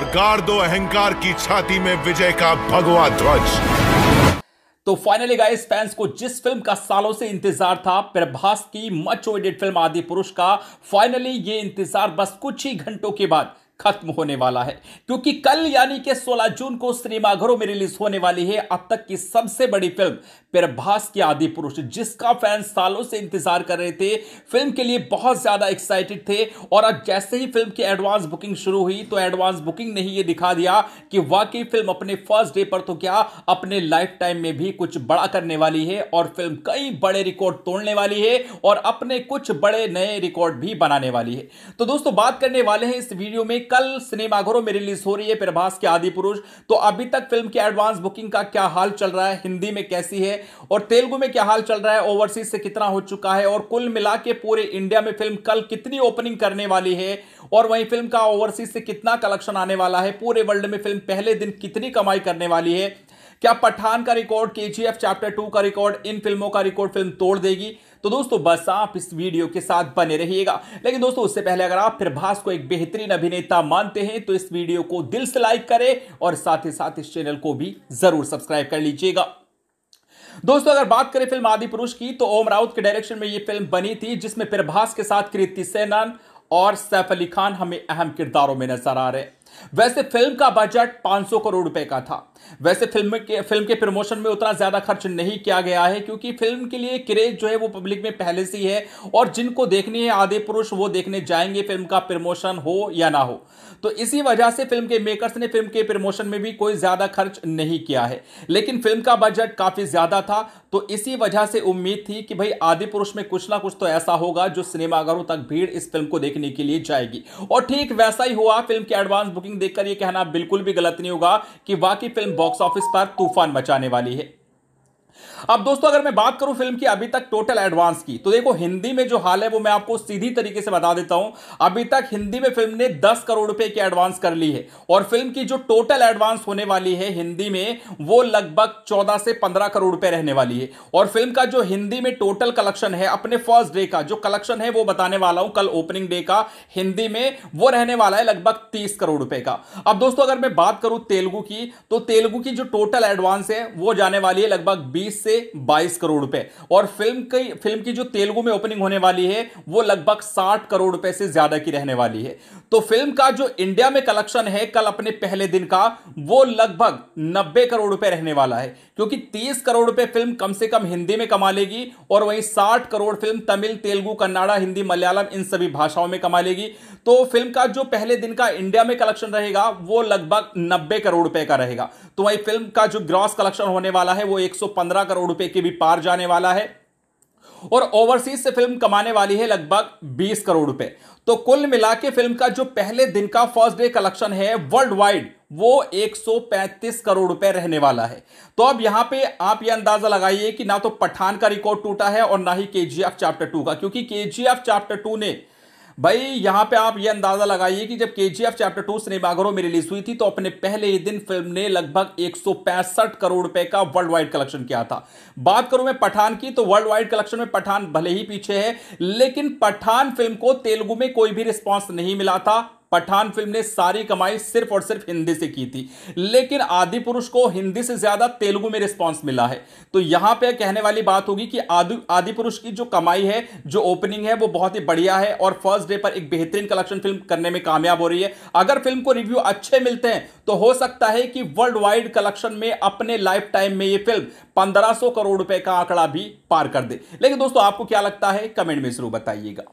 और गाड़ दो अहंकार की छाती में विजय का भगवा ध्वज तो फाइनली गाइस फैंस को जिस फिल्म का सालों से इंतजार था प्रभास की मच ओडेड फिल्म आदि पुरुष का फाइनली ये इंतजार बस कुछ ही घंटों के बाद खत्म होने वाला है क्योंकि कल यानी कि 16 जून को सिनेमाघरों में रिलीज होने वाली है अब तक की सबसे बड़ी फिल्म प्रभास के आदि पुरुष जिसका फैंस सालों से इंतजार कर रहे थे फिल्म के लिए बहुत ज्यादा एक्साइटेड थे और अब जैसे ही फिल्म की एडवांस बुकिंग शुरू हुई तो एडवांस बुकिंग ने ही ये दिखा दिया कि वाकई फिल्म अपने फर्स्ट डे पर तो क्या अपने लाइफ टाइम में भी कुछ बड़ा करने वाली है और फिल्म कई बड़े रिकॉर्ड तोड़ने वाली है और अपने कुछ बड़े नए रिकॉर्ड भी बनाने वाली है तो दोस्तों बात करने वाले हैं इस वीडियो में कल सिनेमाघरों में रिलीज हो रही है प्रभास के आदि पुरुष तो अभी तक फिल्म की एडवांस बुकिंग का क्या हाल चल रहा है हिंदी में कैसी है और तेलुगु में क्या हाल चल रहा है ओवरसीज से कितना हो चुका है और कुल मिला के पूरे इंडिया में फिल्म कल कितनी ओपनिंग करने वाली है और वहीं फिल्म का ओवरसीज से कितना कलेक्शन आने वाला है पूरे वर्ल्ड में फिल्म पहले दिन कितनी कमाई करने वाली है क्या पठान का रिकॉर्ड के चैप्टर टू का रिकॉर्ड इन फिल्मों का रिकॉर्ड फिल्म तोड़ देगी तो दोस्तों बस आप इस वीडियो के साथ बने रहिएगा लेकिन दोस्तों उससे पहले अगर आप प्रभास को एक बेहतरीन अभिनेता मानते हैं तो इस वीडियो को दिल से लाइक करें और साथ ही साथ इस चैनल को भी जरूर सब्सक्राइब कर लीजिएगा दोस्तों अगर बात करें फिल्म आदि पुरुष की तो ओम राउत के डायरेक्शन में यह फिल्म बनी थी जिसमें प्रभास के साथ कृति सेनन और सैफ अली खान हमें अहम किरदारों में नजर आ रहे वैसे फिल्म का बजट 500 करोड़ रुपए का था वैसे फिल्म के फिल्म के प्रमोशन में उतना ज़्यादा खर्च नहीं किया गया है क्योंकि फिल्म के लिए क्रेज जो है वो पब्लिक में पहले से ही है और जिनको देखनी है आधे पुरुष वो देखने जाएंगे फिल्म का प्रमोशन हो या ना हो तो इसी वजह से फिल्म के मेकर्स ने फिल्म के प्रमोशन में भी कोई ज़्यादा खर्च नहीं किया है लेकिन फिल्म का बजट काफ़ी ज़्यादा था तो इसी वजह से उम्मीद थी कि भाई आदि पुरुष में कुछ ना कुछ तो ऐसा होगा जो सिनेमाघरों तक भीड़ इस फिल्म को देखने के लिए जाएगी और ठीक वैसा ही हुआ फिल्म की एडवांस बुकिंग देखकर यह कहना बिल्कुल भी गलत नहीं होगा कि वाकई फिल्म फिल्म बॉक्स ऑफिस पर तूफान मचाने वाली है अब दोस्तों अगर मैं बात करूं फिल्म की अभी तक टोटल एडवांस की तो देखो हिंदी में जो हाल है वो मैं आपको सीधी तरीके से बता देता हूं अभी तक हिंदी में फिल्म ने 10 करोड़ रुपए की एडवांस कर ली है और फिल्म की जो टोटल एडवांस होने वाली है हिंदी में वो लगभग 14 से 15 करोड़ रुपए रहने वाली है और फिल्म का जो हिंदी में टोटल कलेक्शन है अपने फर्स्ट डे का जो कलेक्शन है वो बताने वाला हूं कल ओपनिंग डे का हिंदी में वो रहने वाला है लगभग तीस करोड़ रुपए का अब दोस्तों अगर मैं बात करूं तेलुगु की तो तेलुगु की जो टोटल एडवांस है वो जाने वाली है लगभग 20 से 22 करोड़ रुपए और फिल्म की फिल्म की जो तेलुगु में ओपनिंग होने वाली है वो लगभग 60 करोड़ रुपए से ज्यादा की रहने वाली है तो फिल्म का जो इंडिया में कलेक्शन है कल अपने पहले दिन का वो लगभग 90 करोड़ रुपए रहने वाला है क्योंकि 30 करोड़ रुपए फिल्म कम से कम हिंदी में कमा लेगी और वहीं 60 करोड़ फिल्म तमिल तेलुगु कन्नाडा हिंदी मलयालम इन सभी भाषाओं में कमा लेगी तो फिल्म का जो पहले दिन का इंडिया में कलेक्शन रहेगा वो लगभग नब्बे करोड़ रुपए का रहेगा तो वही फिल्म का जो ग्रॉस कलेक्शन होने वाला है वो 115 करोड़ रुपए के भी पार जाने वाला है और ओवरसीज से फिल्म कमाने वाली है लगभग 20 करोड़ रुपए तो कुल मिला के फिल्म का जो पहले दिन का फर्स्ट डे कलेक्शन है वर्ल्ड वाइड वो 135 करोड़ रुपए रहने वाला है तो अब यहां पे आप यह अंदाजा लगाइए कि ना तो पठान का रिकॉर्ड टूटा है और ना ही केजीएफ चैप्टर टू का क्योंकि केजीएफ चैप्टर टू ने भाई यहां पे आप ये अंदाजा लगाइए कि जब के जी एफ चैप्टर टू सिनेमाघरों में रिलीज हुई थी तो अपने पहले ही दिन फिल्म ने लगभग एक करोड़ रुपए का वर्ल्ड वाइड कलेक्शन किया था बात करूं मैं पठान की तो वर्ल्ड वाइड कलेक्शन में पठान भले ही पीछे है लेकिन पठान फिल्म को तेलुगु में कोई भी रिस्पॉन्स नहीं मिला था पठान फिल्म ने सारी कमाई सिर्फ और सिर्फ हिंदी से की थी लेकिन आदि पुरुष को हिंदी से ज्यादा तेलुगु में रिस्पॉन्स मिला है तो यहां पर कहने वाली बात होगी कि आदि पुरुष की जो कमाई है जो ओपनिंग है वो बहुत ही बढ़िया है और फर्स्ट डे पर एक बेहतरीन कलेक्शन फिल्म करने में कामयाब हो रही है अगर फिल्म को रिव्यू अच्छे मिलते हैं तो हो सकता है कि वर्ल्ड वाइड कलेक्शन में अपने लाइफ टाइम में यह फिल्म पंद्रह करोड़ रुपए का आंकड़ा भी पार कर दे लेकिन दोस्तों आपको क्या लगता है कमेंट में जरूर बताइएगा